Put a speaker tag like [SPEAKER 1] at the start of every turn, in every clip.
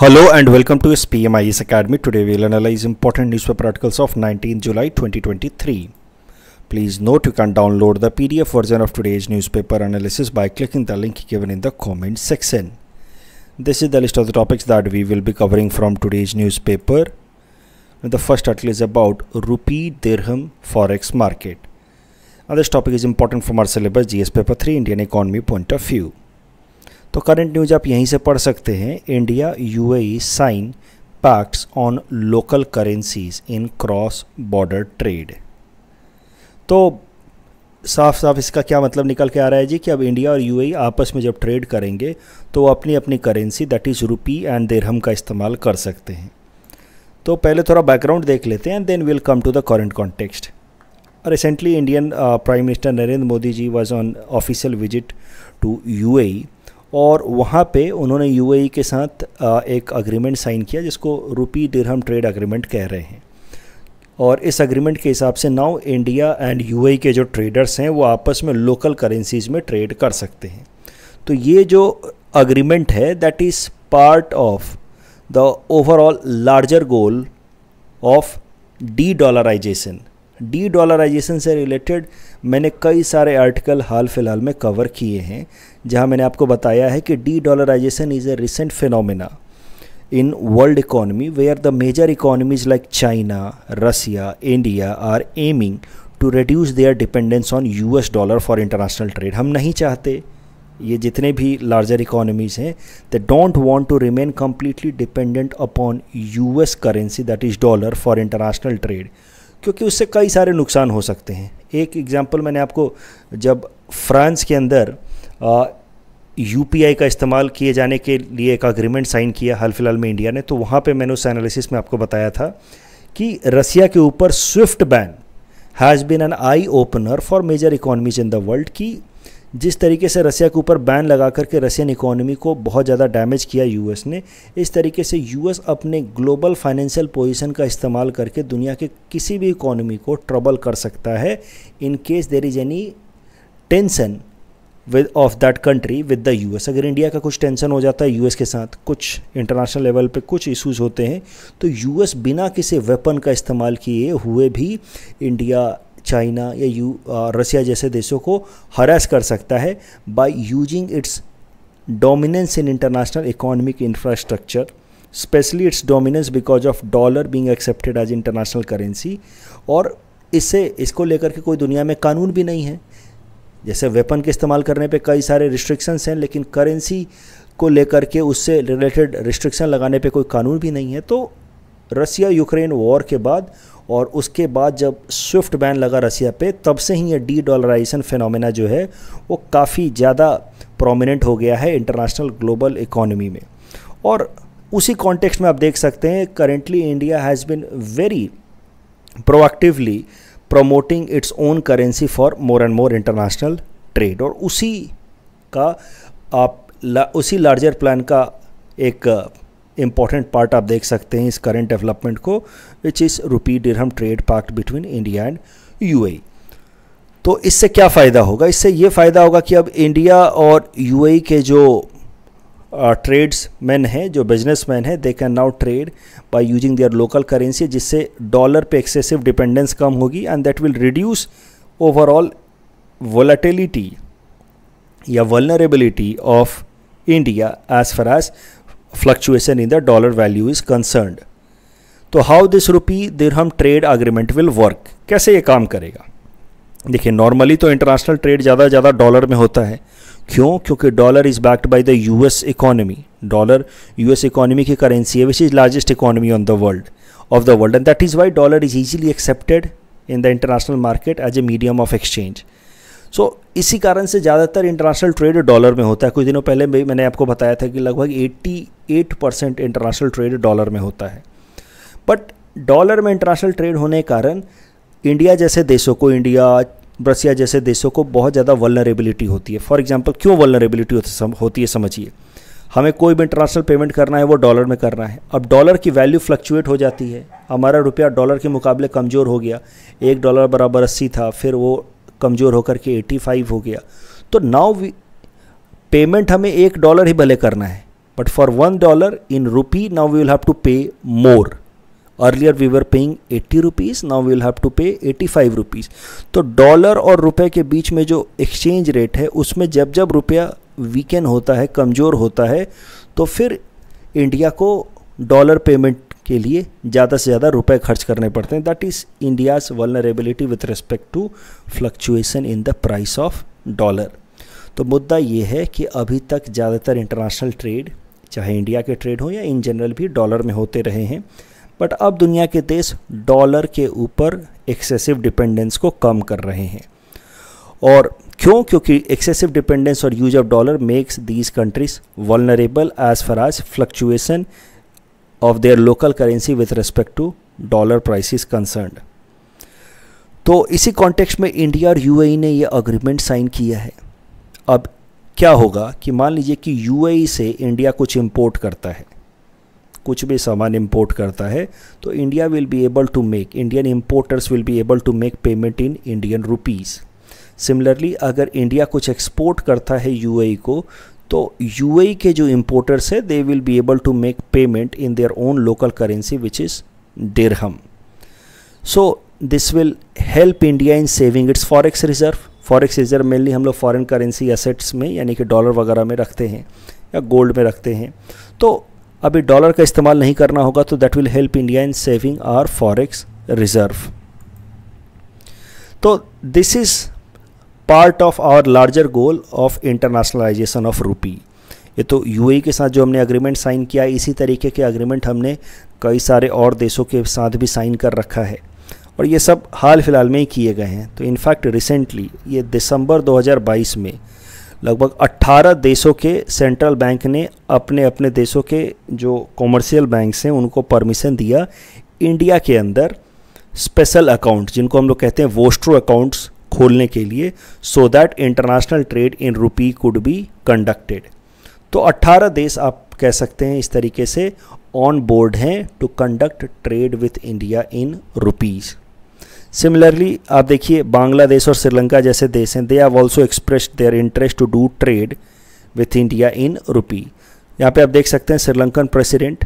[SPEAKER 1] Hello and welcome to SPMIS Academy. Today we will analyze important newspaper articles of 19 July 2023. Please note you can download the PDF version of today's newspaper analysis by clicking the link given in the comment section. This is the list of the topics that we will be covering from today's newspaper. The first article is about Rupee Dirham Forex Market. Now this topic is important from our syllabus GS paper 3 Indian economy point of view. तो current news आप यहीं से पढ़ सकते हैं India UAE sign pacts on local currencies in cross border trade तो साफ साफ इसका क्या मतलब निकल के आ रहा है जी कि अब इंडिया और यूएई e आपस में जब ट्रेड करेंगे तो वो अपनी अपनी currency that is rupee and dirham का इस्तेमाल कर सकते हैं तो पहले थोड़ा बैकग्राउंड देख लेते हैं and then will come to the current context recently Indian prime minister Narendra Modi ji was on official visit to U और वहाँ पे उन्होंने यूएई e के साथ एक अग्रीमेंट साइन किया जिसको रूपी डिरहम ट्रेड अग्रीमेंट कह रहे हैं और इस अग्रीमेंट के हिसाब से नाउ इंडिया एंड यूएई के जो ट्रेडर्स हैं वो आपस में लोकल करेंसीज में ट्रेड कर सकते हैं तो ये जो अग्रीमेंट है that is part of the overall larger goal of de dollarization de dollarization से रिलेटेड मैंने कई सारे आर्टिकल हाल फिलहाल में कवर किए हैं जहां मैंने आपको बताया है कि de dollarization is a recent phenomena in world economy we are the major economies like China Russia India are aiming to reduce their dependence on U dollar for international trade हम नहीं चाहते ये जितने भी लार्जर इकोनॉमीज़ हैं they don't want to remain completely dependent upon U S currency that is dollar for international trade क्योंकि उससे कई सारे नुकसान हो सकते हैं एक एग्ज़ाम्पल मैंने आपको जब फ्रांस के अंदर यू का इस्तेमाल किए जाने के लिए एक अग्रीमेंट साइन किया हाल फिलहाल में इंडिया ने तो वहाँ पे मैंने उस एनालिसिस में आपको बताया था कि रसिया के ऊपर SWIFT ban has been an eye opener for major economies in the world की जिस तरीके से रसिया के ऊपर बैन लगा करके रसियन इकोनॉमी को बहुत ज़्यादा डैमेज किया यूएस ने इस तरीके से यूएस अपने ग्लोबल फाइनेंशियल पोजीशन का इस्तेमाल करके दुनिया के किसी भी इकोनॉमी को ट्रबल कर सकता है in case there is any tension with of that country with the US अगर इंडिया का कुछ टेंशन हो जाता है यूएस के साथ कुछ इंटरनेशनल लेवल पे कुछ इश्यूज होते हैं तो यूएस बिना किसी वेपन का इस्तेमाल किए हुए भी इंडिया चाइना या यू रसिया जैसे देशों को हरास कर सकता है by using its dominance in international economic infrastructure specially its dominance because of dollar being accepted as international currency और इससे इसको लेकर के कोई दुनिया में कानून भी नहीं है जैसे वेपन के इस्तेमाल करने पे कई सारे रिस्ट्रिक्शंस हैं लेकिन करेंसी को लेकर के उससे रिलेटेड रिस्ट्रिक्शन लगाने पे कोई कानून भी नहीं है तो रसिया यूक्रेन वॉर के बाद और उसके बाद जब स्विफ्ट बैन लगा रसिया पे तब से ही ये डी डॉलराइजेशन फिनोमेना जो है वो काफ़ी ज़्यादा प्रोमिनेंट हो गया है इंटरनेशनल ग्लोबल इकोनॉमी में और उसी कॉन्टेक्स्ट में आप देख सकते हैं currently India has been very proactively promoting its own currency for more and more international trade और उसी का आप ला, उसी लार्जर प्लान का एक इम्पॉर्टेंट पार्ट आप देख सकते हैं इस करेंट डेवलपमेंट को which is rupee dirham trade pact between India and UAE. तो इससे क्या फ़ायदा होगा इससे ये फ़ायदा होगा कि अब इंडिया और यूएई e के जो ट्रेड्स मैन हैं जो बिजनेस मैन हैं they can now trade by using their local currency जिससे डॉलर पे एक्सेसिव डिपेंडेंस कम होगी and that will reduce overall volatility या vulnerability of India as far as fluctuation in the dollar value is concerned तो how this rupee dirham trade agreement will work कैसे ये काम करेगा देखिए नॉर्मली तो इंटरनेशनल ट्रेड ज़्यादा ज़्यादा डॉलर में होता है क्यों क्योंकि dollar is backed by the US economy dollar US economy की करेंसी है which is largest economy on the world of the world and that is why dollar is easily accepted in the international market as a medium of exchange so इसी कारण से ज़्यादातर international trade dollar में होता है कुछ दिनों पहले भी मैंने आपको बताया था कि लगभग 88 परसेंट इंटरनेशनल ट्रेड डॉलर में होता है बट डॉलर में इंटरनेशनल ट्रेड होने के कारण इंडिया जैसे देशों को इंडिया ब्रसिया जैसे देशों को बहुत ज़्यादा वलनरेबिलिटी होती है फॉर एग्जाम्पल क्यों वलनरेबिलिटी होती है समझिए हमें कोई भी इंटरनेशनल पेमेंट करना है वो डॉलर में करना है अब डॉलर की वैल्यू फ्लक्चुएट हो जाती है हमारा रुपया डॉलर के मुकाबले कमज़ोर हो गया एक डॉलर बराबर अस्सी था फिर वो कमज़ोर होकर के एटी फाइव हो गया तो नाउ पेमेंट हमें एक डॉलर ही भले करना है but for one dollar in rupee now we will have to pay more earlier we were paying 80 rupees now we will have to pay 85 rupees तो डॉलर और रुपए के बीच में जो एक्सचेंज रेट है उसमें जब जब रुपया वीकन होता है कमज़ोर होता है तो फिर इंडिया को डॉलर पेमेंट के लिए ज़्यादा से ज़्यादा रुपए खर्च करने पड़ते हैं that is India's vulnerability with respect to fluctuation in the price of dollar तो मुद्दा ये है कि अभी तक ज़्यादातर इंटरनेशनल ट्रेड चाहे इंडिया के ट्रेड हो या इन जनरल भी डॉलर में होते रहे हैं बट अब दुनिया के देश डॉलर के ऊपर एक्सेसिव डिपेंडेंस को कम कर रहे हैं और क्यों क्योंकि एक्सेसिव डिपेंडेंस और use of dollar makes these countries vulnerable as far as fluctuation of their local currency with respect to dollar prices concern तो इसी कॉन्टेक्स्ट में इंडिया और यूएई e ने यह अग्रीमेंट साइन किया है अब क्या होगा कि मान लीजिए कि यूएई e से इंडिया कुछ इम्पोर्ट करता है कुछ भी सामान इम्पोर्ट करता है तो India will be able to make Indian importers will be able to make payment in Indian rupees similarly अगर इंडिया कुछ एक्सपोर्ट करता है यू e को तो यू e के जो इम्पोर्टर्स है they will be able to make payment in their own local currency which is dirham. So this will help India in saving its forex reserve forex reserve mainly हम लोग foreign currency assets में यानी कि dollar वगैरह में रखते हैं या गोल्ड में रखते हैं तो अभी डॉलर का इस्तेमाल नहीं करना होगा तो that will help India in saving our forex reserve तो this is part of our larger goal of internationalization of rupee ये तो यूएई e के साथ जो हमने अग्रीमेंट साइन किया इसी तरीके के अग्रीमेंट हमने कई सारे और देशों के साथ भी साइन कर रखा है और ये सब हाल फिलहाल में ही किए गए हैं तो इनफैक्ट रिसेंटली ये दिसंबर 2022 में लगभग 18 देशों के सेंट्रल बैंक ने अपने अपने देशों के जो कॉमर्शियल बैंक्स हैं उनको परमिशन दिया इंडिया के अंदर स्पेशल अकाउंट जिनको हम लोग कहते हैं वोस्ट्रो अकाउंट्स खोलने के लिए so that international trade in rupee could be conducted तो 18 देश आप कह सकते हैं इस तरीके से ऑन बोर्ड हैं to conduct trade with India in rupees similarly आप देखिए बांग्लादेश और श्रीलंका जैसे देश हैं they are also express their interest to do trade with India in rupee यहाँ पे आप देख सकते हैं श्रीलंकन प्रेसिडेंट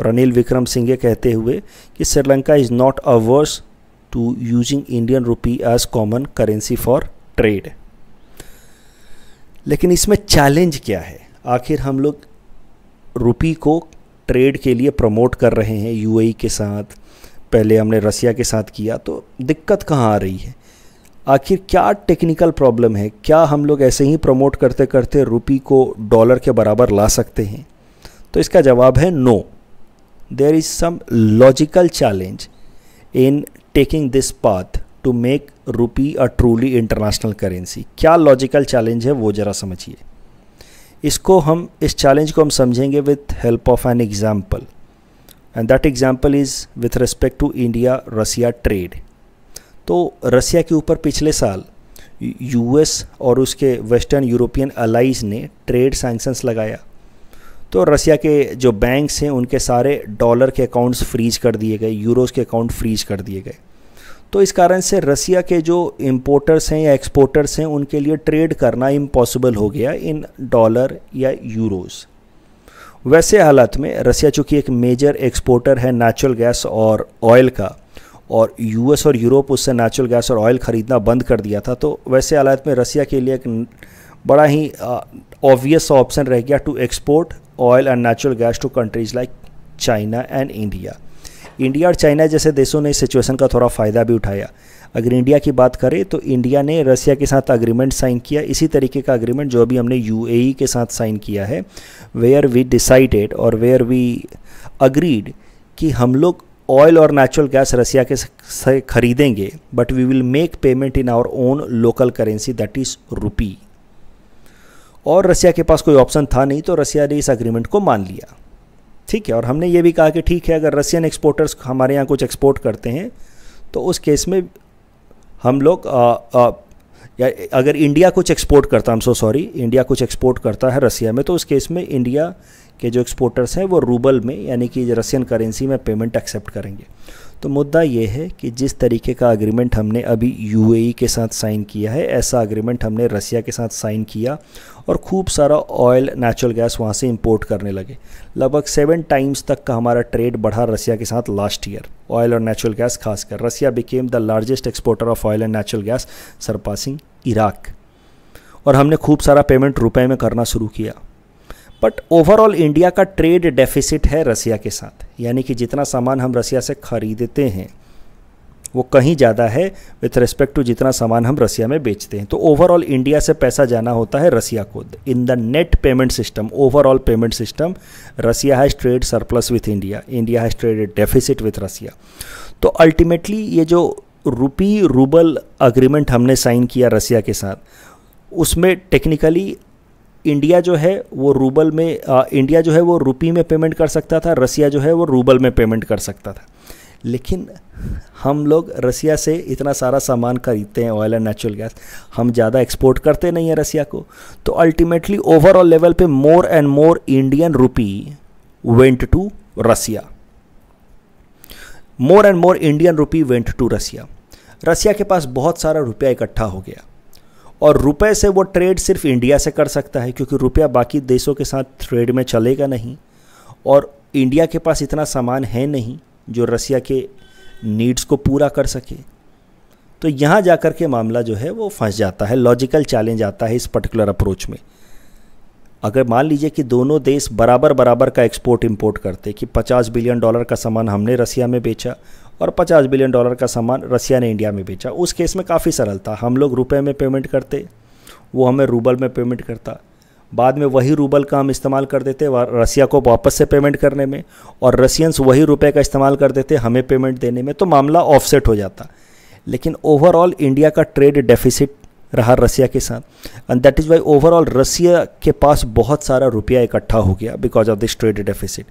[SPEAKER 1] रनिल विक्रम सिंघे कहते हुए कि Sri Lanka is not averse to using Indian rupee as common currency for trade लेकिन इसमें चैलेंज क्या है आखिर हम लोग रुपी को ट्रेड के लिए प्रमोट कर रहे हैं यूएई e के साथ पहले हमने रसिया के साथ किया तो दिक्कत कहाँ आ रही है आखिर क्या टेक्निकल प्रॉब्लम है क्या हम लोग ऐसे ही प्रमोट करते करते रुपी को डॉलर के बराबर ला सकते हैं तो इसका जवाब है no there is some logical challenge in taking this path to make rupee a truly international currency क्या लॉजिकल चैलेंज है वो ज़रा समझिए इसको हम इस चैलेंज को हम समझेंगे with help of an example and that example is with respect to India Russia trade तो रसिया के ऊपर पिछले साल यूएस और उसके वेस्टर्न यूरोपियन अलाइज ने ट्रेड सैंक्शंस लगाया तो रसिया के जो बैंक्स हैं उनके सारे डॉलर के अकाउंट्स फ्रीज कर दिए गए यूरोस के अकाउंट फ्रीज कर दिए गए तो इस कारण से रसिया के जो इम्पोर्टर्स हैं या एक्सपोर्टर्स हैं उनके लिए ट्रेड करना इम्पॉसिबल हो गया इन डॉलर या यूरोज़ वैसे हालात में रसिया चूंकि एक मेजर एक्सपोर्टर है नेचुरल गैस और ऑयल का और यूएस और यूरोप उससे नेचुरल गैस और ऑयल ख़रीदना बंद कर दिया था तो वैसे हालात में रसिया के लिए एक बड़ा ही ऑब्वियस ऑप्शन रह गया to export oil and natural gas to countries like China and India India और चाइना जैसे देशों ने इस सिचुएशन का थोड़ा फ़ायदा भी उठाया अगर इंडिया की बात करें तो इंडिया ने रसिया के साथ अग्रीमेंट साइन किया इसी तरीके का अग्रीमेंट जो अभी हमने यू e के साथ साइन किया है वेयर वी डिसाइडेड और वेयर वी अग्रीड कि हम लोग ऑयल और नेचुरल गैस रसिया के से खरीदेंगे but we will make payment in our own local currency that is rupee और रसिया के पास कोई ऑप्शन था नहीं तो रसिया ने इस अग्रीमेंट को मान लिया ठीक है और हमने ये भी कहा कि ठीक है अगर रसियन एक्सपोर्टर्स हमारे यहाँ कुछ एक्सपोर्ट करते हैं तो उस केस में हम लोग या अगर इंडिया कुछ एक्सपोर्ट करता हम सो सॉरी इंडिया कुछ एक्सपोर्ट करता है रसिया में तो उस केस में इंडिया के जो एक्सपोर्टर्स हैं वो रूबल में यानी कि रसियन करेंसी में पेमेंट एक्सेप्ट करेंगे तो मुद्दा ये है कि जिस तरीके का अग्रीमेंट हमने अभी यूएई e के साथ साइन किया है ऐसा अग्रीमेंट हमने रसिया के साथ साइन किया और खूब सारा ऑयल नेचुरल गैस वहाँ से इंपोर्ट करने लगे लगभग सेवन टाइम्स तक का हमारा ट्रेड बढ़ा रसिया के साथ लास्ट ईयर ऑयल और नेचुरल गैस खासकर Russia became the largest exporter of oil and natural gas surpassing Iraq और हमने खूब सारा पेमेंट रुपए में करना शुरू किया बट ओवरऑल इंडिया का ट्रेड डेफिसिट है रसिया के साथ यानी कि जितना सामान हम रसिया से ख़रीदते हैं वो कहीं ज़्यादा है विथ रिस्पेक्ट टू जितना सामान हम रसिया में बेचते हैं तो ओवरऑल इंडिया से पैसा जाना होता है रसिया को in the net payment system overall payment system Russia has trade surplus with India India has trade deficit with Russia तो अल्टीमेटली ये जो रुपी रूबल अग्रीमेंट हमने साइन किया रसिया के साथ उसमें टेक्निकली इंडिया जो है वो रूबल में आ, इंडिया जो है वो रुपी में पेमेंट कर सकता था रसिया जो है वो रूबल में पेमेंट कर सकता था लेकिन हम लोग रसिया से इतना सारा सामान खरीदते हैं ऑयल एंड नेचुरल गैस हम ज़्यादा एक्सपोर्ट करते नहीं हैं रसिया को तो अल्टीमेटली ओवरऑल लेवल पे more and more Indian rupee went to Russia more and more Indian rupee went to Russia Russia के पास बहुत सारा रुपया इकट्ठा हो गया और रुपए से वो ट्रेड सिर्फ इंडिया से कर सकता है क्योंकि रुपया बाकी देशों के साथ ट्रेड में चलेगा नहीं और इंडिया के पास इतना सामान है नहीं जो रसिया के नीड्स को पूरा कर सके तो यहाँ जा कर के मामला जो है वो फंस जाता है लॉजिकल चैलेंज आता है इस पर्टिकुलर अप्रोच में अगर मान लीजिए कि दोनों देश बराबर बराबर का एक्सपोर्ट इंपोर्ट करते कि 50 बिलियन डॉलर का सामान हमने रसिया में बेचा और 50 बिलियन डॉलर का सामान रसिया ने इंडिया में बेचा उस केस में काफ़ी सरलता हम लोग रुपए में पेमेंट करते वो हमें रूबल में पेमेंट करता बाद में वही रूबल का हम इस्तेमाल कर देते रसिया को वापस से पेमेंट करने में और रसियंस वही रुपए का इस्तेमाल कर देते हमें पेमेंट देने में तो मामला ऑफसेट हो जाता लेकिन ओवरऑल इंडिया का ट्रेड डेफिसिट रहा रसिया के साथ and that is why overall Russia के पास बहुत सारा रुपया इकट्ठा हो गया because of this trade deficit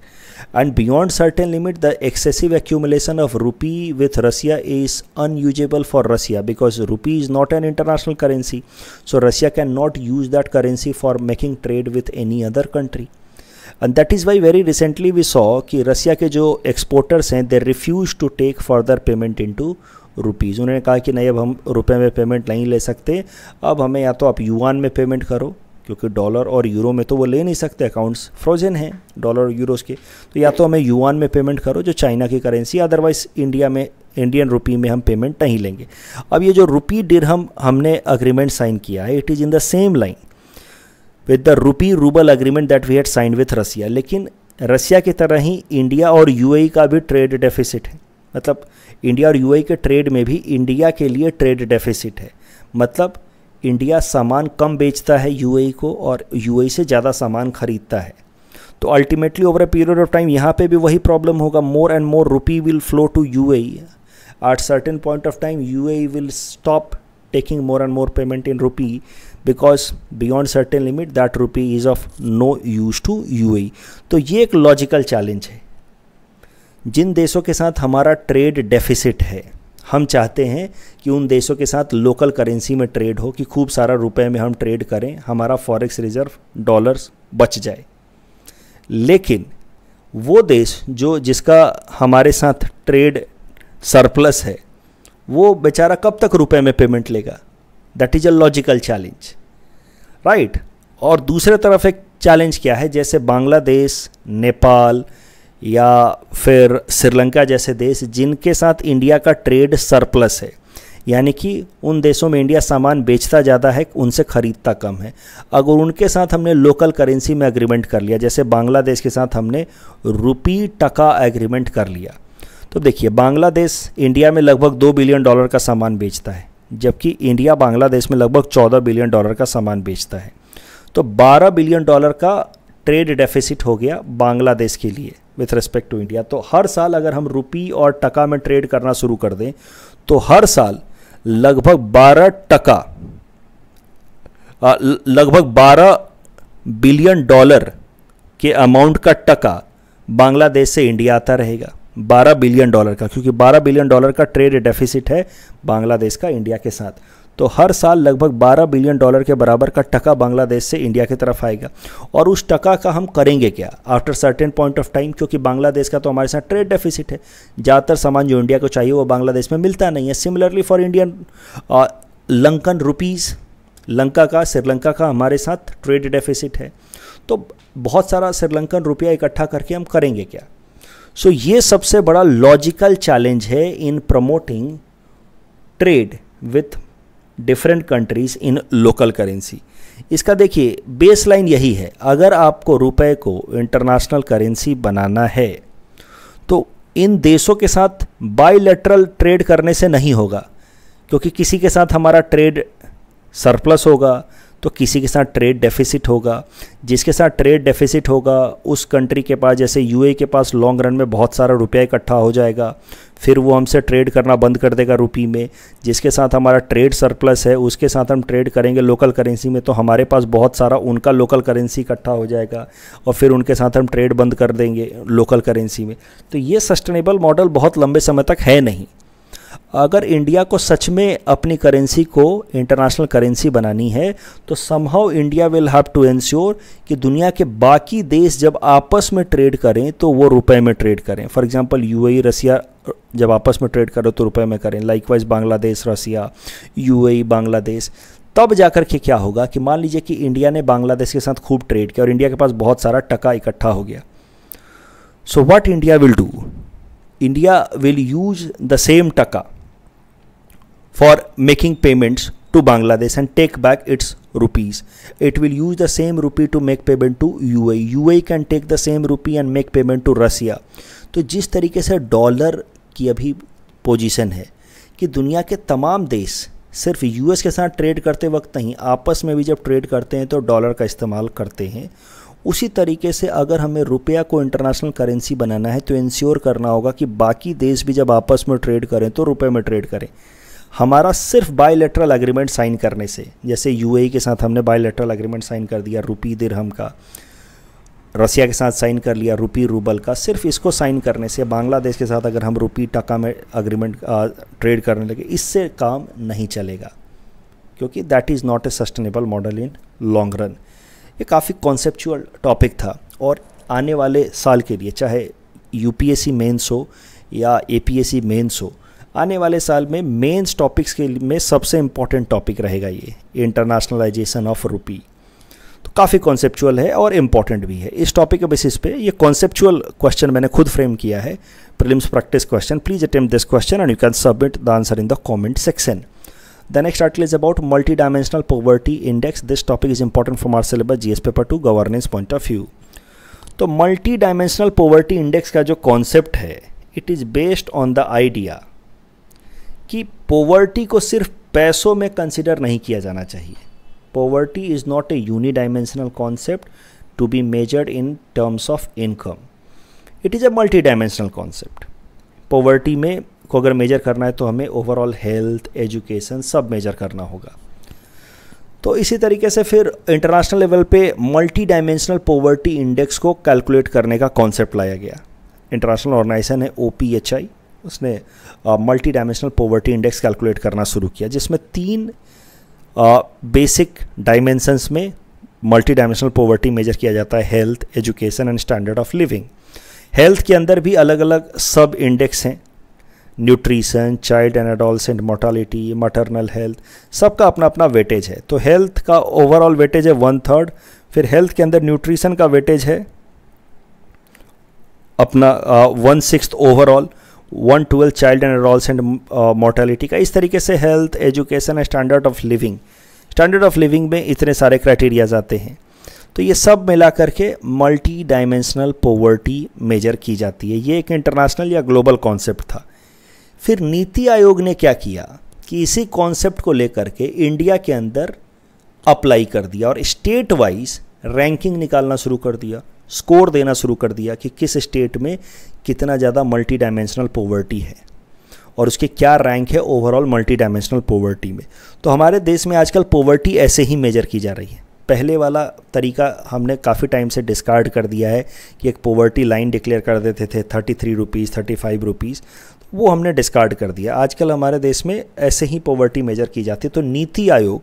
[SPEAKER 1] and beyond certain limit the excessive accumulation of rupee with Russia is unusable for Russia because rupee is not an international currency so Russia can not use that currency for making trade with any other country and that is why very recently we saw कि Russia के जो exporters हैं they refuse to take further payment into rupees उन्होंने कहा कि नहीं अब हम रुपए में पेमेंट नहीं ले सकते अब हमें या तो आप युआन में पेमेंट करो क्योंकि डॉलर और यूरो में तो वो ले नहीं सकते अकाउंट्स फ्रोजन हैं डॉलर और यूरोज़ के तो या तो हमें यूआन में पेमेंट करो जो चाइना की करेंसी अदरवाइज़ इंडिया में इंडियन रुपी में हम पेमेंट नहीं लेंगे अब ये जो रुपी डिर हम हमने अग्रीमेंट साइन किया है it is in the same line with the rupee rouble agreement that we had sign with Russia लेकिन रसिया की तरह ही इंडिया और यू e का भी ट्रेड डेफिसिट है मतलब इंडिया और यू के ट्रेड में भी इंडिया के लिए ट्रेड डेफिसिट है मतलब इंडिया सामान कम बेचता है यू को और यू से ज़्यादा सामान खरीदता है तो ultimately over a period of time यहाँ पे भी वही प्रॉब्लम होगा more and more rupee will flow to U A at certain point of time U A will stop taking more and more payment in rupee because beyond certain limit that rupee is of no use to U A तो ये एक logical challenge है जिन देशों के साथ हमारा trade deficit है हम चाहते हैं कि उन देशों के साथ लोकल करेंसी में ट्रेड हो कि खूब सारा रुपए में हम ट्रेड करें हमारा फॉरेक्स रिजर्व डॉलर्स बच जाए लेकिन वो देश जो जिसका हमारे साथ ट्रेड सरप्लस है वो बेचारा कब तक रुपए में पेमेंट लेगा that is a logical challenge right और दूसरे तरफ एक चैलेंज क्या है जैसे बांग्लादेश नेपाल या फिर श्रीलंका जैसे देश जिनके साथ इंडिया का ट्रेड सरप्लस है यानी कि उन देशों में इंडिया सामान बेचता ज़्यादा है उनसे ख़रीदता कम है अगर उनके साथ हमने लोकल करेंसी में एग्रीमेंट कर लिया जैसे बांग्लादेश के साथ हमने रुपी टका एग्रीमेंट कर लिया तो देखिए बांग्लादेश इंडिया में लगभग दो बिलियन डॉलर का सामान बेचता है जबकि इंडिया बांग्लादेश में लगभग चौदह बिलियन डॉलर का सामान बेचता है तो बारह बिलियन डॉलर का ट्रेड डेफिसिट हो गया बांग्लादेश के लिए विथ रेस्पेक्ट टू इंडिया तो हर साल अगर हम रुपी और टका में ट्रेड करना शुरू कर दें तो हर साल लगभग बारह टका लगभग बारह बिलियन डॉलर के अमाउंट का टका बांग्लादेश से इंडिया आता रहेगा 12 बिलियन डॉलर का क्योंकि 12 बिलियन डॉलर का ट्रेड डेफिसिट है बांग्लादेश का इंडिया के साथ तो हर साल लगभग 12 बिलियन डॉलर के बराबर का टका बांग्लादेश से इंडिया की तरफ आएगा और उस टका का हम करेंगे क्या after certain point of time क्योंकि बांग्लादेश का तो हमारे साथ ट्रेड डेफिसिट है ज़्यादातर सामान जो इंडिया को चाहिए वो बांग्लादेश में मिलता नहीं है similarly for Indian Lankan rupees Lanka का श्रीलंका का हमारे साथ ट्रेड डेफिसिट है तो बहुत सारा श्रीलंकन रुपया इकट्ठा करके हम करेंगे क्या सो so, ये सबसे बड़ा लॉजिकल चैलेंज है in promoting trade with different countries in local currency इसका देखिए बेस लाइन यही है अगर आपको रुपए को इंटरनेशनल करेंसी बनाना है तो इन देशों के साथ बाइलेटरल ट्रेड करने से नहीं होगा क्योंकि किसी के साथ हमारा ट्रेड सरप्लस होगा तो किसी के साथ ट्रेड डेफिसिट होगा जिसके साथ ट्रेड डेफिसिट होगा उस कंट्री के पास जैसे यू के पास लॉन्ग रन में बहुत सारा रुपया इकट्ठा हो जाएगा फिर वो हमसे ट्रेड करना बंद कर देगा रुपी में जिसके साथ हमारा ट्रेड सरप्लस है उसके साथ हम ट्रेड करेंगे लोकल करेंसी में तो हमारे पास बहुत सारा उनका लोकल करेंसी इकट्ठा हो जाएगा और फिर उनके साथ हम ट्रेड बंद कर देंगे लोकल करेंसी में तो ये सस्टेनेबल मॉडल बहुत लंबे समय तक है नहीं अगर इंडिया को सच में अपनी करेंसी को इंटरनेशनल करेंसी बनानी है तो somehow India will have to ensure कि दुनिया के बाकी देश जब आपस में ट्रेड करें तो वो रुपए में ट्रेड करें फॉर एग्जांपल यूएई रसिया जब आपस में ट्रेड करो तो रुपए में करें likewise Bangladesh Russia UAE Bangladesh तब जाकर के क्या होगा कि मान लीजिए कि इंडिया ने बांग्लादेश के साथ खूब ट्रेड किया और इंडिया के पास बहुत सारा टका इकट्ठा हो गया so what India will do India will use the same taka for making payments to Bangladesh and take back its rupees. It will use the same rupee to make payment to UAE. UAE can take the same rupee and make payment to Russia. तो जिस तरीके से dollar की अभी position है कि दुनिया के तमाम देश सिर्फ यूएस के साथ ट्रेड करते वक्त नहीं आपस में भी जब ट्रेड करते हैं तो डॉलर का इस्तेमाल करते हैं उसी तरीके से अगर हमें रुपया को इंटरनेशनल करेंसी बनाना है तो इंश्योर करना होगा कि बाकी देश भी जब आपस में ट्रेड करें तो रुपये में ट्रेड करें हमारा सिर्फ बायोलेटरल एग्रीमेंट साइन करने से जैसे यू e के साथ हमने बायोलेटरल एग्रीमेंट साइन कर दिया रुपी दिरहम का रसिया के साथ साइन कर लिया रुपी रूबल का सिर्फ इसको साइन करने से बांग्लादेश के साथ अगर हम रुपी टका में अग्रीमेंट ट्रेड करने लगे इससे काम नहीं चलेगा क्योंकि that is not a sustainable model in long run ये काफ़ी कॉन्सेपचुअल टॉपिक था और आने वाले साल के लिए चाहे यूपीएससी मेंस हो या एपीएससी मेंस हो आने वाले साल में मेंस टॉपिक्स के में सबसे इम्पॉर्टेंट टॉपिक रहेगा ये इंटरनेशनलाइजेशन ऑफ रूपी तो काफ़ी कॉन्सेप्चुअल है और इम्पॉर्टेंट भी है इस टॉपिक के बेसिस पे ये कॉन्सेप्चुअल क्वेश्चन मैंने खुद फ्रेम किया है prelims practice question please attempt this question and you can submit the answer in the comment section The next article is about multidimensional poverty index. This topic is important from our syllabus GS paper 2 governance point of view. तो multi dimensional poverty index का जो concept है it is based on the idea कि poverty को सिर्फ पैसों में consider नहीं किया जाना चाहिए poverty is not a uni dimensional concept to be measured in terms of income it is a multi dimensional concept poverty में को अगर मेजर करना है तो हमें ओवरऑल हेल्थ एजुकेशन सब मेजर करना होगा तो इसी तरीके से फिर इंटरनेशनल लेवल पे मल्टी डायमेंशनल पोवर्टी इंडेक्स को कैलकुलेट करने का कॉन्सेप्ट लाया गया इंटरनेशनल ऑर्गेनाइजेशन है ओ उसने multi dimensional poverty index calculate करना शुरू किया जिसमें तीन बेसिक डायमेंशंस में मल्टी डायमेंशनल पोवर्टी मेजर किया जाता है health education and standard of living health के अंदर भी अलग अलग सब इंडेक्स हैं nutrition child and adolescent mortality maternal health सबका अपना अपना वेटेज है तो हेल्थ का ओवरऑल वेटेज है वन थर्ड फिर हेल्थ के अंदर न्यूट्रिशन का वेटेज है अपना one six overall one twelfth child and adolescent mortality का इस तरीके से health education and standard of living standard of living में इतने सारे क्राइटेरियाज आते हैं तो ये सब मिला करके मल्टी डायमेंशनल पोवर्टी मेजर की जाती है ये एक इंटरनेशनल या ग्लोबल कॉन्सेप्ट था फिर नीति आयोग ने क्या किया कि इसी कॉन्सेप्ट को लेकर के इंडिया के अंदर अप्लाई कर दिया और स्टेट वाइज रैंकिंग निकालना शुरू कर दिया स्कोर देना शुरू कर दिया कि किस स्टेट में कितना ज़्यादा मल्टी डायमेंशनल पोवर्टी है और उसके क्या रैंक है ओवरऑल मल्टी डायमेंशनल पोवर्टी में तो हमारे देश में आजकल पोवर्टी ऐसे ही मेजर की जा रही है पहले वाला तरीका हमने काफ़ी टाइम से डिस्कार्ड कर दिया है कि एक पोवर्टी लाइन डिक्लेयर कर देते थे thirty three rupees thirty five rupees वो हमने डिस्कार्ड कर दिया आजकल हमारे देश में ऐसे ही पॉवर्टी मेजर की जाती है तो नीति आयोग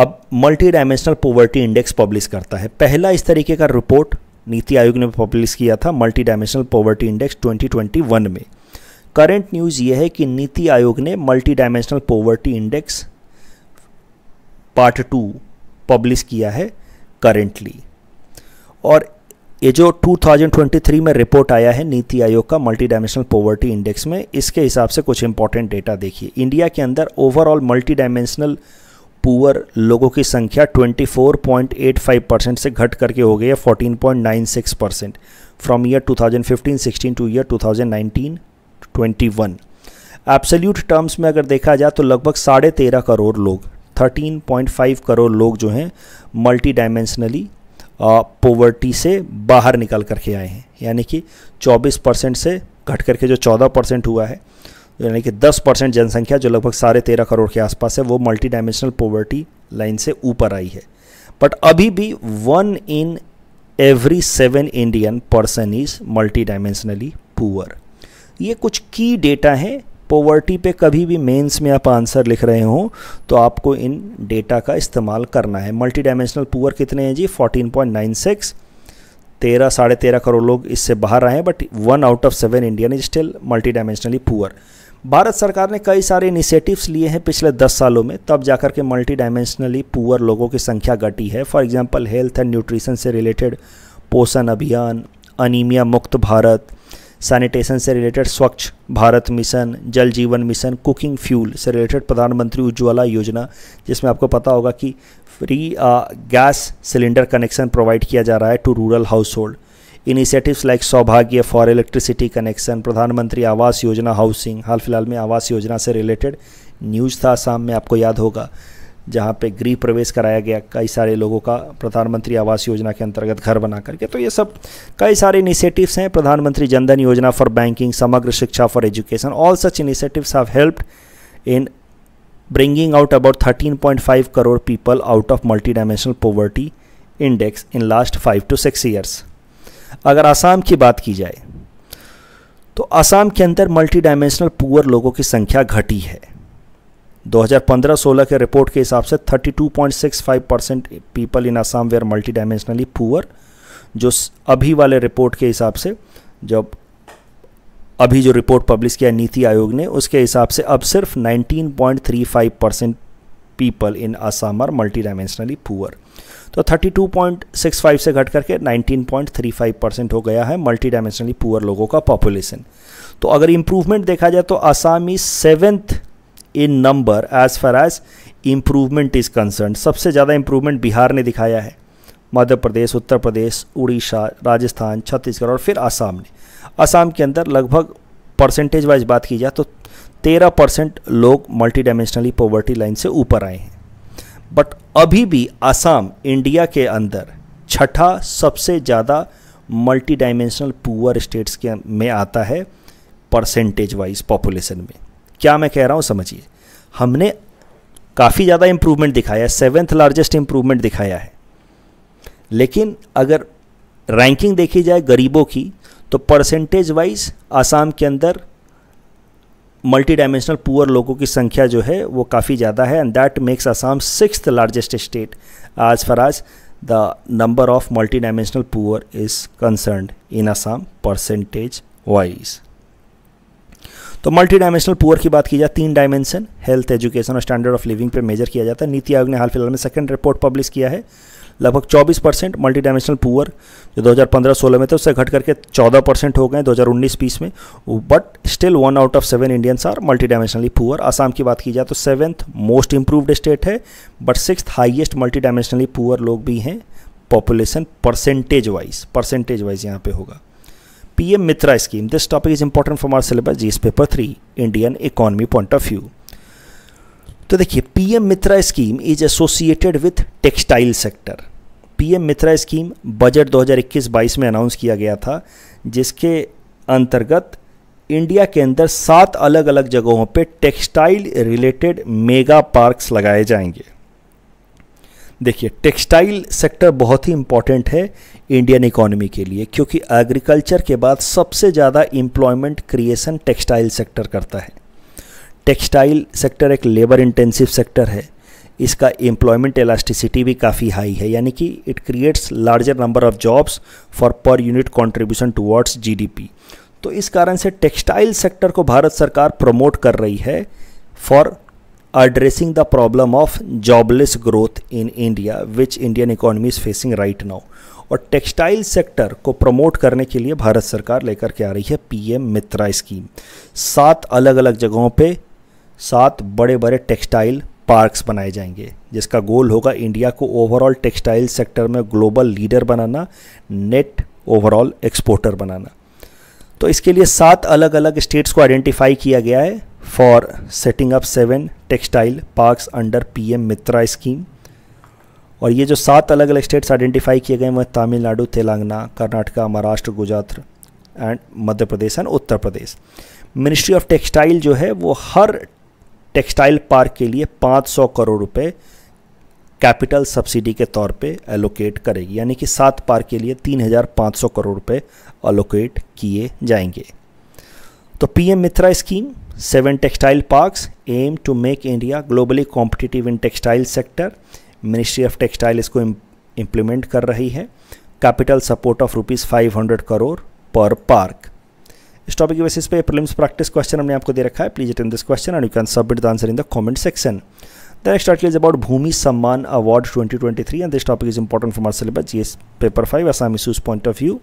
[SPEAKER 1] अब multi dimensional poverty index publish करता है पहला इस तरीके का रिपोर्ट नीति आयोग ने पब्लिश किया था मल्टी डायमेंशनल पॉवर्टी इंडेक्स 2021 में करंट न्यूज़ यह है कि नीति आयोग ने multi dimensional poverty index part two publish किया है करेंटली और ये जो 2023 में रिपोर्ट आया है नीति आयोग का मल्टी डायमेंशनल पोवर्टी इंडेक्स में इसके हिसाब से कुछ इंपॉर्टेंट डेटा देखिए इंडिया के अंदर ओवरऑल मल्टी डायमेंशनल पुअर लोगों की संख्या 24.85 परसेंट से घट करके हो गई है 14.96 percent from year 2015-16 to year 2019-21 absolute terms में अगर देखा जाए तो लगभग साढ़े तेरह करोड़ लोग 13.5 करोड़ लोग जो हैं मल्टी डायमेंशनली पोवर्टी से बाहर निकल करके आए हैं यानी कि 24 परसेंट से घट करके जो 14 परसेंट हुआ है यानी कि 10 परसेंट जनसंख्या जो लगभग साढ़े तेरह करोड़ के आसपास है वो मल्टी डायमेंशनल पोवर्टी लाइन से ऊपर आई है बट अभी भी one in every seven Indian person is multi dimensionally poor ये कुछ की डेटा हैं पोवर्टी पे कभी भी मेंस में आप आंसर लिख रहे हो तो आपको इन डेटा का इस्तेमाल करना है मल्टी डायमेंशनल पुअर कितने हैं जी 14.96 तेरह साढ़े तेरह करोड़ लोग इससे बाहर आए हैं but one out of seven Indian is still multi dimensionally poor Bharat सरकार ने कई सारे इनिशिएटिव्स लिए हैं पिछले दस सालों में तब जाकर के मल्टी डायमेंशनली पुअर लोगों की संख्या घटी है for example health and nutrition से रिलेटेड पोषण अभियान अनिमिया मुक्त भारत सैनिटेशन से रिलेटेड स्वच्छ Bharat mission Jal Jeevan mission cooking fuel से रिलेटेड प्रधानमंत्री उज्ज्वला योजना जिसमें आपको पता होगा कि free gas cylinder connection provide किया जा रहा है टू रूरल हाउस होल्ड initiatives like Saubhagya for electricity connection Pradhan Mantri Awas योजना हाउसिंग हाल फिलहाल में आवास योजना से रिलेटेड न्यूज़ था आसाम में आपको याद होगा जहाँ पे गृह प्रवेश कराया गया कई सारे लोगों का प्रधानमंत्री आवास योजना के अंतर्गत घर बना करके तो ये सब कई सारे इनिशिएटिव्स हैं प्रधानमंत्री जनधन योजना for banking Samagra Shiksha for education all such initiatives have helped in bringing out about 13.5 crore people out of multi dimensional poverty index in last five to six years अगर आसाम की बात की जाए तो आसाम के अंदर मल्टी डायमेंशनल पुअर लोगों की संख्या घटी है 2015-16 के रिपोर्ट के हिसाब से 32.65 percent people in Assam were multi dimensionally poor जो अभी वाले रिपोर्ट के हिसाब से जब अभी जो रिपोर्ट पब्लिश किया नीति आयोग ने उसके हिसाब से अब सिर्फ 19.35 percent people in Assam are multi dimensionally poor तो 32.65 से घट करके 19.35 परसेंट हो गया है मल्टी डायमेंशनली पुअर लोगों का पॉपुलेशन तो अगर इम्प्रूवमेंट देखा जाए तो Assam is seventh in number as far as improvement is concern सबसे ज़्यादा इम्प्रूवमेंट बिहार ने दिखाया है मध्य प्रदेश उत्तर प्रदेश उड़ीसा राजस्थान छत्तीसगढ़ और फिर आसाम ने आसाम के अंदर लगभग परसेंटेज वाइज बात की जाए तो तेरह परसेंट लोग मल्टी डायमेंशनली पॉवर्टी लाइन से ऊपर आए हैं बट अभी भी आसाम इंडिया के अंदर छठा सबसे ज़्यादा मल्टी डायमेंशनल पुअर स्टेट्स के में आता है परसेंटेज वाइज पॉपुलेशन में क्या मैं कह रहा हूँ समझिए हमने काफ़ी ज़्यादा इम्प्रूवमेंट दिखाया है सेवेंथ लार्जेस्ट इम्प्रूवमेंट दिखाया है लेकिन अगर रैंकिंग देखी जाए गरीबों की तो परसेंटेज वाइज आसाम के अंदर मल्टी डायमेंशनल पुअर लोगों की संख्या जो है वो काफ़ी ज़्यादा है and that makes Assam six largest state as far as the number of multi dimensional poor is concern in Assam percentage wise तो मल्टी डायमेंशनल पुअर की बात की जाए तीन डायमेंशन हेल्थ एजुकेशन और स्टैंडर्ड ऑफ लिविंग पर मेजर किया जाता है नीति आयोग ने हाल फिलहाल में सेकंड रिपोर्ट पब्लिश किया है लगभग 24 परसेंट मल्टी डायमेंशनल पुअर जो 2015-16 में थे उससे घट करके 14 परसेंट हो गए 2019-20 में but still one out of seven Indians are multi dimensionally poor Assam की बात की जाए तो सेवन्थ मोस्ट इंप्रूव्ड स्टेट है but six highest multi dimensionally poor लोग भी हैं population percentage wise percentage wise यहाँ पे होगा PM Mitra scheme this topic is important for our syllabus GS paper three Indian economy point of view तो देखिए PM Mitra scheme is associated with textile sector PM Mitra scheme budget 2021-22 में announce किया गया था जिसके अंतर्गत इंडिया के अंदर सात अलग अलग जगहों पे टेक्सटाइल रिलेटेड मेगा पार्क्स लगाए जाएंगे देखिए टेक्सटाइल सेक्टर बहुत ही इंपॉर्टेंट है इंडियन इकोनॉमी के लिए क्योंकि एग्रीकल्चर के बाद सबसे ज़्यादा एम्प्लॉयमेंट क्रिएशन टेक्सटाइल सेक्टर करता है टेक्सटाइल सेक्टर एक लेबर इंटेंसिव सेक्टर है इसका एम्प्लॉयमेंट इलास्टिसिटी भी काफ़ी हाई है यानी कि it creates larger number of jobs for per unit contribution towards जी तो इस कारण से टेक्सटाइल सेक्टर को भारत सरकार प्रमोट कर रही है for addressing the problem of jobless growth in India, which Indian economy is facing right now. और टेक्सटाइल सेक्टर को प्रमोट करने के लिए भारत सरकार लेकर के आ रही है पीएम मित्रा स्कीम सात अलग अलग जगहों पे सात बड़े बड़े टेक्सटाइल पार्क्स बनाए जाएंगे जिसका गोल होगा इंडिया को ओवरऑल टेक्सटाइल सेक्टर में ग्लोबल लीडर बनाना नेट ओवरऑल एक्सपोर्टर बनाना तो इसके लिए सात अलग अलग स्टेट्स को आइडेंटिफाई किया गया है for setting up seven textile parks under PM Mitra scheme. और ये जो सात अलग अलग स्टेट्स आइडेंटिफाई किए गए वह Tamil Nadu Telangana Karnataka Maharashtra Gujarat and Madhya Pradesh and Uttar Pradesh ministry of textile जो है वो हर टेक्सटाइल पार्क के लिए 500 करोड़ रुपए कैपिटल सब्सिडी के तौर पे एलोकेट करेगी यानी कि सात पार्क के लिए 3,500 करोड़ रुपए एलोकेट किए जाएंगे तो PM Mitra scheme seven textile parks aim to make India globally competitive in textile sector ministry of textile इसको इम्प्लीमेंट कर रही है capital support of rupees five hundred crore per park इस टॉपिक के बेसिस पे प्रिलिम्स प्रैक्टिस क्वेश्चन हमने आपको दे रखा है please attend this question and you can submit the answer in the comment section the next topic is about Bhoomi Samman award 2023 twenty three and this topic is important for our syllabus G paper five Assamese point of view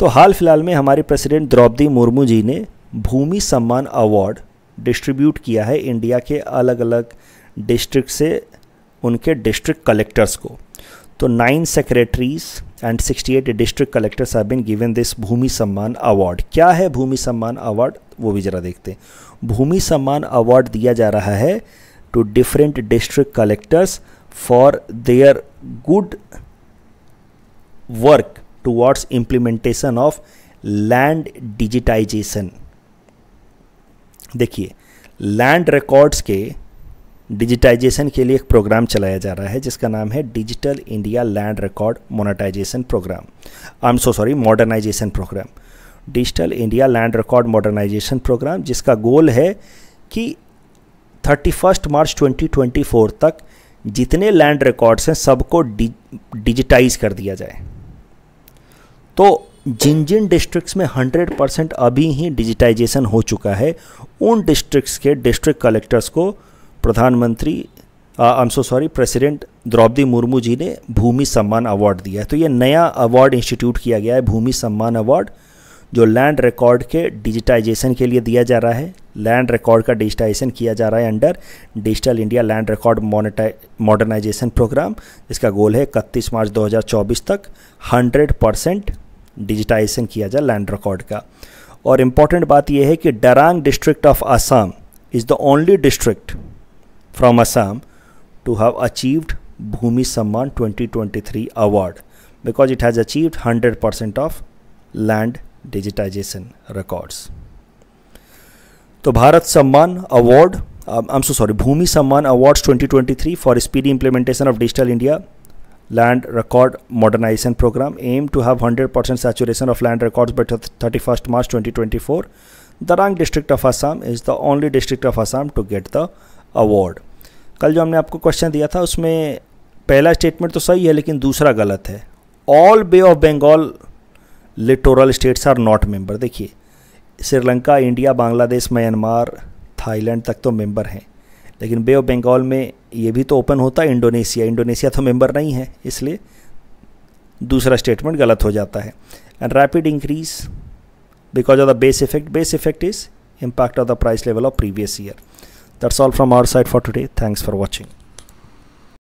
[SPEAKER 1] तो हाल फिलहाल में हमारे president Draupadi Murmu ji ने Bhoomi Samman award distribute किया है India के अलग अलग डिस्ट्रिक्ट से उनके डिस्ट्रिक्ट कलेक्टर्स को तो nine secretaries and 68 district collectors have been given this Bhoomi Samman award क्या है भूमि सम्मान अवार्ड वो भी ज़रा देखते हैं भूमि सम्मान अवार्ड दिया जा रहा है to different district collectors for their good work towards implementation of land digitization देखिए लैंड रिकॉर्ड्स के डिजिटाइजेशन के लिए एक प्रोग्राम चलाया जा रहा है जिसका नाम है digital India land record monetization programme I am so sorry modernization programme digital India land record modernization programme जिसका गोल है कि थर्टी फर्स्ट मार्च 2024 तक जितने लैंड रिकॉर्ड्स हैं सबको डिजिटाइज कर दिया जाए तो जिन जिन डिस्ट्रिक्ट्स में 100 परसेंट अभी ही डिजिटाइजेशन हो चुका है उन डिस्ट्रिक्ट्स के डिस्ट्रिक्ट कलेक्टर्स को प्रधानमंत्री I am so sorry president Draupadi Murmu ji ने भूमि सम्मान अवार्ड दिया है तो ये नया अवार्ड इंस्टीट्यूट किया गया है भूमि सम्मान अवार्ड जो लैंड रिकॉर्ड के डिजिटाइजेशन के लिए दिया जा रहा है लैंड रिकॉर्ड का डिजिटाइजेशन किया जा रहा है under digital India land record modernization programme जिसका गोल है इकतीस मार्च 2024 तक 100 परसेंट डिजिटाइजेशन किया जाए लैंड रिकॉर्ड का और इम्पॉर्टेंट बात यह है कि Darrang district of Assam is the only district from Assam to have achieved Bhoomi Samman 2023 award because it has achieved 100 percent of land digitization records तो Bharat Samman award I am so sorry Bhoomi Samman awards 2023 for speedy implementation of digital India land record modernization program aim to have 100% saturation of land records by 31st March 2024. Darang district of Assam is the only district of Assam to get the award. कल जो हमने आपको question दिया था उसमें पहला statement तो सही है लेकिन दूसरा गलत है all bay of Bengal littoral states are not member देखिए Sri Lanka India Bangladesh Myanmar Thailand तक तो मेंबर हैं लेकिन बे ऑफ बंगाल में ये भी तो ओपन होता है इंडोनेशिया इंडोनेशिया तो मेंबर नहीं है इसलिए दूसरा स्टेटमेंट गलत हो जाता है and rapid increase because of the base effect base effect is impact of the price level of previous year that's all from our side for today thanks for watching